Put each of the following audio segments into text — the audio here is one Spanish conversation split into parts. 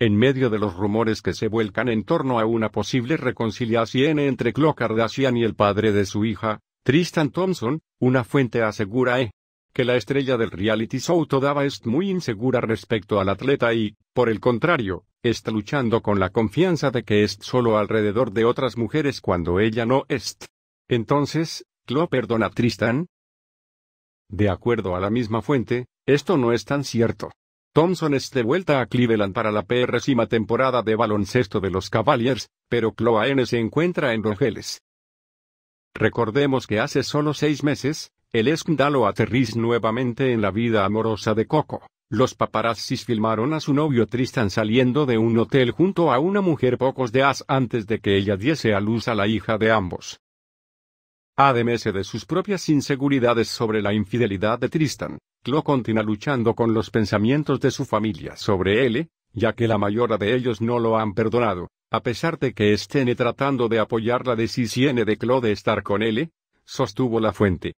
En medio de los rumores que se vuelcan en torno a una posible reconciliación entre Khloe Kardashian y el padre de su hija, Tristan Thompson, una fuente asegura eh, que la estrella del reality show Todava es muy insegura respecto al atleta y, por el contrario, está luchando con la confianza de que es solo alrededor de otras mujeres cuando ella no es. Entonces, ¿Khloe perdona a Tristan? De acuerdo a la misma fuente, esto no es tan cierto. Thompson es de vuelta a Cleveland para la PRCima temporada de baloncesto de los Cavaliers, pero N. se encuentra en Rogeles. Recordemos que hace solo seis meses, el escándalo aterriz nuevamente en la vida amorosa de Coco. Los paparazzis filmaron a su novio Tristan saliendo de un hotel junto a una mujer pocos días antes de que ella diese a luz a la hija de ambos. Ademese de sus propias inseguridades sobre la infidelidad de Tristan, Clo continúa luchando con los pensamientos de su familia sobre él, ya que la mayoría de ellos no lo han perdonado, a pesar de que estén tratando de apoyar la decisión de Clo de estar con él, sostuvo la fuente.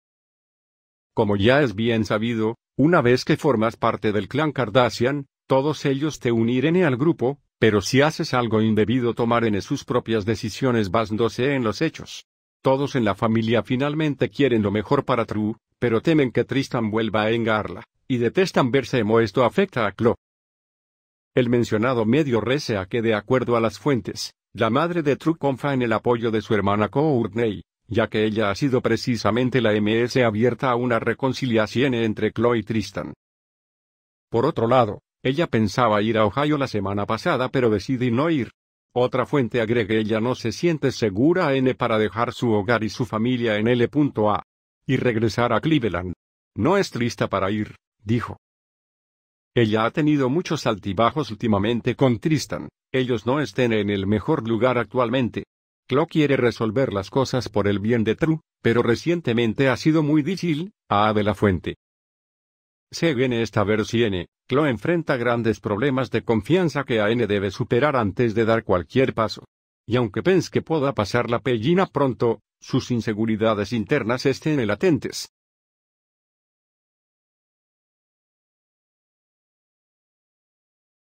Como ya es bien sabido, una vez que formas parte del clan Kardashian, todos ellos te unirán al grupo, pero si haces algo indebido tomarán sus propias decisiones basándose en los hechos. Todos en la familia finalmente quieren lo mejor para True, pero temen que Tristan vuelva a engarla, y detestan verse como esto afecta a Clo. El mencionado medio reza que de acuerdo a las fuentes, la madre de True confía en el apoyo de su hermana Courtney, ya que ella ha sido precisamente la MS abierta a una reconciliación entre Chloe y Tristan. Por otro lado, ella pensaba ir a Ohio la semana pasada pero decide no ir. Otra fuente agrega ella no se siente segura en N para dejar su hogar y su familia en L.A y regresar a Cleveland. No es triste para ir, dijo. Ella ha tenido muchos altibajos últimamente con Tristan, ellos no estén en el mejor lugar actualmente. Clo quiere resolver las cosas por el bien de True, pero recientemente ha sido muy difícil, a de la fuente. viene esta versión, Clo enfrenta grandes problemas de confianza que N debe superar antes de dar cualquier paso y aunque que pueda pasar la pellina pronto, sus inseguridades internas estén latentes.